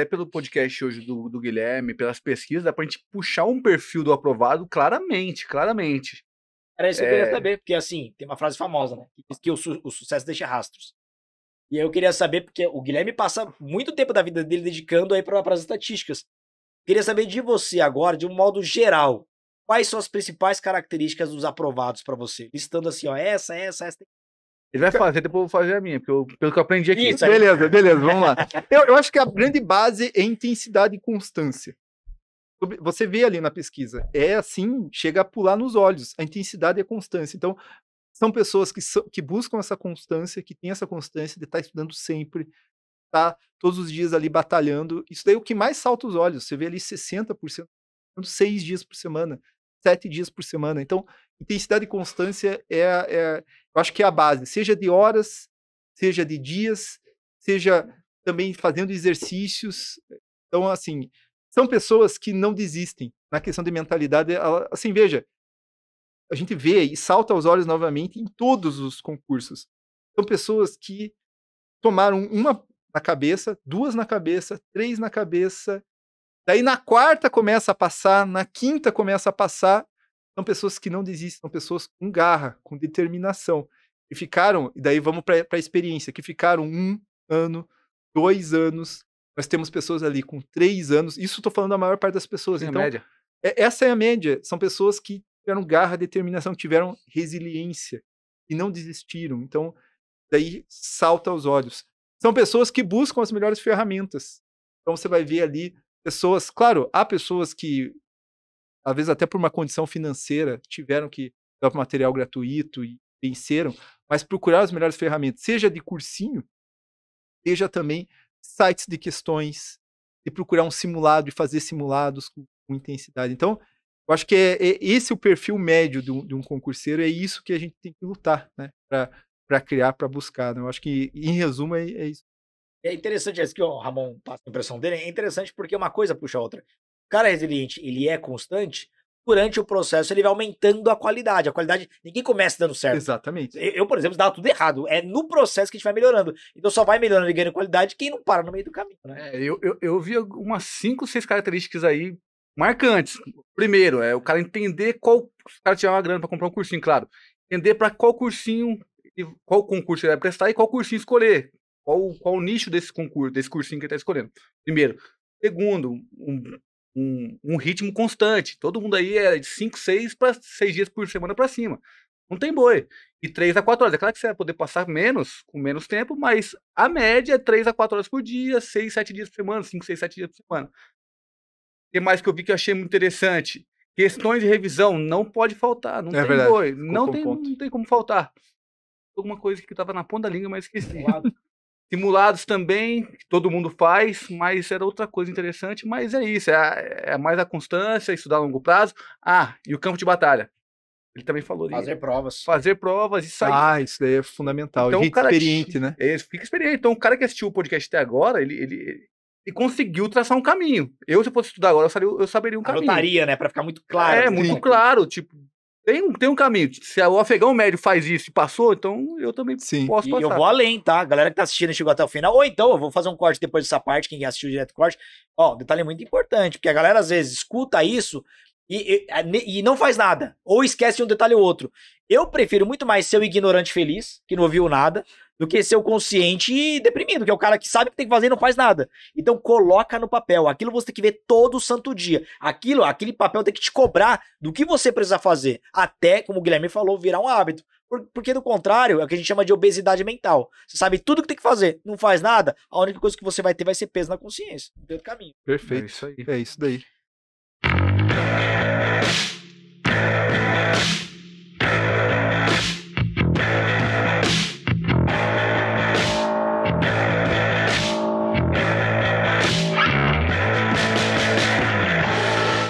até pelo podcast hoje do, do Guilherme, pelas pesquisas, dá pra gente puxar um perfil do aprovado claramente, claramente. Era isso que eu queria é. saber, porque assim, tem uma frase famosa, né? Que diz que o, su o sucesso deixa rastros. E aí eu queria saber, porque o Guilherme passa muito tempo da vida dele dedicando aí para as estatísticas. Queria saber de você agora, de um modo geral, quais são as principais características dos aprovados para você? Listando assim, ó, essa, essa, essa, tem ele vai fazer, depois eu vou fazer a minha, porque eu, pelo que eu aprendi aqui. Isso, beleza, beleza, vamos lá. Eu, eu acho que a grande base é intensidade e constância. Você vê ali na pesquisa, é assim, chega a pular nos olhos, a intensidade e a constância. Então, são pessoas que, são, que buscam essa constância, que têm essa constância de estar tá estudando sempre, tá todos os dias ali batalhando. Isso daí é o que mais salta os olhos. Você vê ali 60%, seis dias por semana sete dias por semana. Então, intensidade e constância é, é eu acho que é a base, seja de horas, seja de dias, seja também fazendo exercícios. Então, assim, são pessoas que não desistem. Na questão de mentalidade, assim, veja, a gente vê e salta aos olhos novamente em todos os concursos. São pessoas que tomaram uma na cabeça, duas na cabeça, três na cabeça, Daí na quarta começa a passar, na quinta começa a passar. São pessoas que não desistem, são pessoas com garra, com determinação. E ficaram, e daí vamos para a experiência, que ficaram um ano, dois anos. Nós temos pessoas ali com três anos. Isso estou falando da maior parte das pessoas. Sim, é então, média. É, essa é a média. São pessoas que tiveram garra, determinação, que tiveram resiliência e não desistiram. Então, daí salta aos olhos. São pessoas que buscam as melhores ferramentas. Então, você vai ver ali pessoas, claro, há pessoas que, às vezes até por uma condição financeira, tiveram que dar material gratuito e venceram, mas procurar as melhores ferramentas, seja de cursinho, seja também sites de questões, e procurar um simulado e fazer simulados com, com, intensidade. Então, eu acho que é, é esse é o perfil médio de um, de um, concurseiro, é isso que a gente tem que lutar, né, para criar, para buscar. Né? Eu acho que, em resumo, é, é isso. É interessante, isso que o Ramon passa a impressão dele, é interessante porque uma coisa puxa a outra. O cara é resiliente, ele é constante, durante o processo ele vai aumentando a qualidade. A qualidade, ninguém começa dando certo. Exatamente. Eu, por exemplo, dava tudo errado. É no processo que a gente vai melhorando. Então só vai melhorando e ganhando qualidade quem não para no meio do caminho, né? É, eu, eu, eu vi umas cinco, seis características aí marcantes. Primeiro, é o cara entender qual. Se o cara tiver uma grana para comprar um cursinho, claro. Entender para qual cursinho, qual concurso ele vai prestar e qual cursinho escolher. Qual, qual o nicho desse concurso, desse cursinho que ele está escolhendo? Primeiro. Segundo, um, um, um, ritmo constante. Todo mundo aí é de 5, 6 para 6 dias por semana para cima. Não tem boi. E 3 a 4 horas. É claro que você vai poder passar menos, com menos tempo, mas a média é 3 a 4 horas por dia, 6, 7 dias por semana, 5, 6, 7 dias por semana. O que mais que eu vi que eu achei muito interessante. Questões de revisão, não pode faltar. Não é tem verdade. boi. não tem, não tem como faltar. Alguma coisa que estava na ponta da língua, mas esqueci. Simulados também, todo mundo faz, mas era outra coisa interessante, mas é isso, é, é mais a constância, estudar a longo prazo. Ah, e o campo de batalha. Ele também falou Fazer né? provas. Fazer provas e sair. Ah, isso daí é fundamental. Então, e experiente, né? É, fica experiente. Então, o cara que assistiu o podcast até agora, ele, ele, ele conseguiu traçar um caminho. Eu, se eu fosse estudar agora, eu, saberia, eu saberia um Anotaria, caminho. Anotaria, né? Pra ficar muito claro. É, assim, muito né? claro. Tipo, tem um, tem um caminho. Se o afegão médio faz isso e passou, então eu também Sim. posso passar. E eu vou além, tá? A galera que tá assistindo chegou até o final. Ou então, eu vou fazer um corte depois dessa parte, quem assistiu direto corte. Ó, detalhe muito importante, porque a galera às vezes escuta isso e, e, e não faz nada. Ou esquece um detalhe ou outro. Eu prefiro muito mais ser o ignorante feliz, que não ouviu nada, do que ser o consciente e deprimido, que é o cara que sabe o que tem que fazer e não faz nada. Então coloca no papel. Aquilo você tem que ver todo santo dia. Aquilo, aquele papel tem que te cobrar do que você precisa fazer, até, como o Guilherme falou, virar um hábito. Porque do contrário, é o que a gente chama de obesidade mental. Você sabe tudo que tem que fazer, não faz nada, a única coisa que você vai ter vai ser peso na consciência. No então, é caminho. Perfeito. É isso, aí. É isso daí.